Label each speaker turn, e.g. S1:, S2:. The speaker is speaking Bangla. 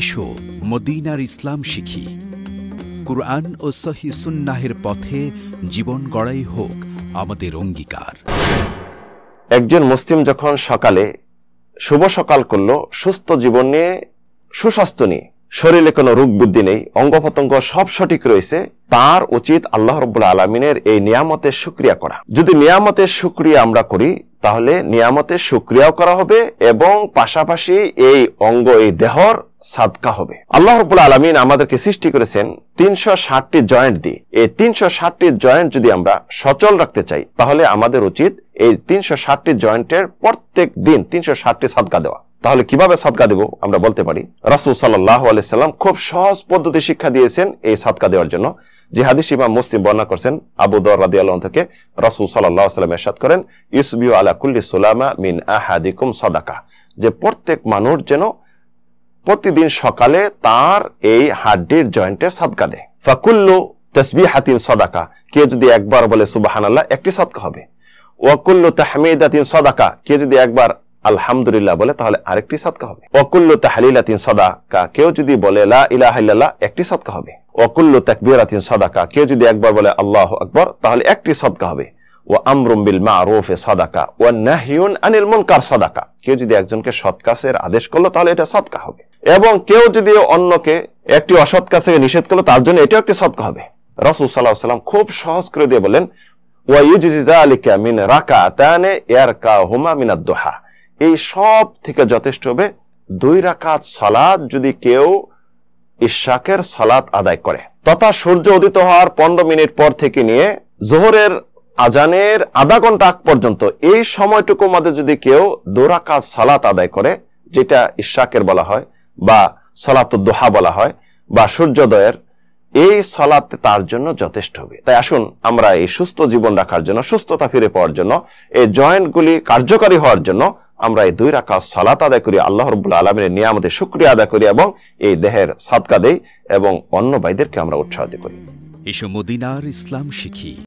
S1: এসো মদিনার ইসলাম শিখি কুরআন ও সহি সুন্নাহের পথে জীবন গড়াই হোক আমাদের অঙ্গীকার একজন মুসলিম যখন সকালে শুভ সকাল করল সুস্থ জীবন নিয়ে সুস্বাস্থ্য নিয়ে শরীরে কোনো রোগ বুদ্ধি নেই অঙ্গ প্রত্যঙ্গ সব সঠিক রয়েছে তার উচিত আল্লাহ রবুল্লা আলমিনের এই নিয়ামতের সুক্রিয়া করা যদি নিয়ামতের সুক্রিয়া আমরা করি তাহলে নিয়ামতের সুক্রিয়াও করা হবে এবং পাশাপাশি এই অঙ্গ এই দেহর সাদকা হবে আল্লাহ রবুল আলমিন আমাদেরকে সৃষ্টি করেছেন তিনশো ষাটটি জয়েন্ট দিয়ে এই তিনশো ষাটটি জয়েন্ট যদি আমরা সচল রাখতে চাই তাহলে আমাদের উচিত এই তিনশো ষাটটি জয়েন্টের প্রত্যেক দিন তিনশো ষাটটি সাদকা দেওয়া তাহলে কিভাবে সাদকা দেব আমরা বলতে পারি রাসুল সাল্লাহ আলাইসাল্লাম খুব সহজ পদ্ধতি শিক্ষা দিয়েছেন এই সাদকা দেওয়ার জন্য জিহাদিস ইমাম মুসলিম বর্ণনা করছেন আবু দর রাদি আল্লাহ থেকে রাসুল সাল্লাহ সাল্লাম এরশাদ করেন ইসবিউ আলা কুল্লি সুলামা মিন আহাদিকুম সাদাকা যে প্রত্যেক মানুষ যেন প্রতিদিন সকালে তার এই হাড্ডির জয়েন্টের সাদকা দেয় ফাকুল্ল তসবি হাতিন সদাকা কেউ যদি একবার বলে সুবাহান আল্লাহ একটি সদকা হবে ওয়াকুল্লু তাহমিদাতিন সদাকা কেউ যদি একবার আলহামদুলিল্লাহ বলে তাহলে আরেকটি সদকা হবে ওয়াকুল্লু তাহলিলাতিন সদাকা কেউ যদি বলে লা ইলাহা একটি সদকা হবে ওয়াকুল্লু তাকবীরাতিন সদাকা কেউ যদি একবার বলে আল্লাহ আকবর তাহলে একটি সদকা হবে ও আমরুম বিল মা মারুফে সদাকা ও নাহিউন আনিল মুনকার সদাকা কেউ যদি একজনকে সৎ কাজের আদেশ করলো তাহলে এটা সৎকা হবে এবং কেউ যদি অন্যকে একটি অসৎ কাজ থেকে নিষেধ করলো তার জন্য এটাও একটি সৎকা হবে রসুল সাল্লাহ সাল্লাম খুব সহজ করে দিয়ে বলেন মিন রাকা তানে এর কা হুমা মিনাদ দোহা এই সব থেকে যথেষ্ট হবে দুই রাকাত সালাদ যদি কেউ ইশাকের সালাত আদায় করে তথা সূর্য উদিত হওয়ার পনেরো মিনিট পর থেকে নিয়ে জোহরের আজানের আধা ঘন্টা আগ পর্যন্ত এই সময়টুকু মধ্যে যদি কেউ দোরাকা সালাত আদায় করে যেটা ইশাকের বলা হয় বা দোহা বলা হয় বা সূর্যোদয়ের এই সলাত তার জন্য যথেষ্ট হবে তাই আসুন আমরা এই সুস্থ জীবন রাখার জন্য সুস্থতা ফিরে পাওয়ার জন্য এই জয়েন্টগুলি কার্যকারী হওয়ার জন্য আমরা এই দুই রাখা সালাত আদায় করি আল্লাহ রবুল্লা আলমের নিয়ামতে শুক্রিয়া আদায় করি এবং এই দেহের সাদকা দেই এবং অন্য ভাইদেরকে আমরা উৎসাহিত করি এসব মদিনার ইসলাম শিখি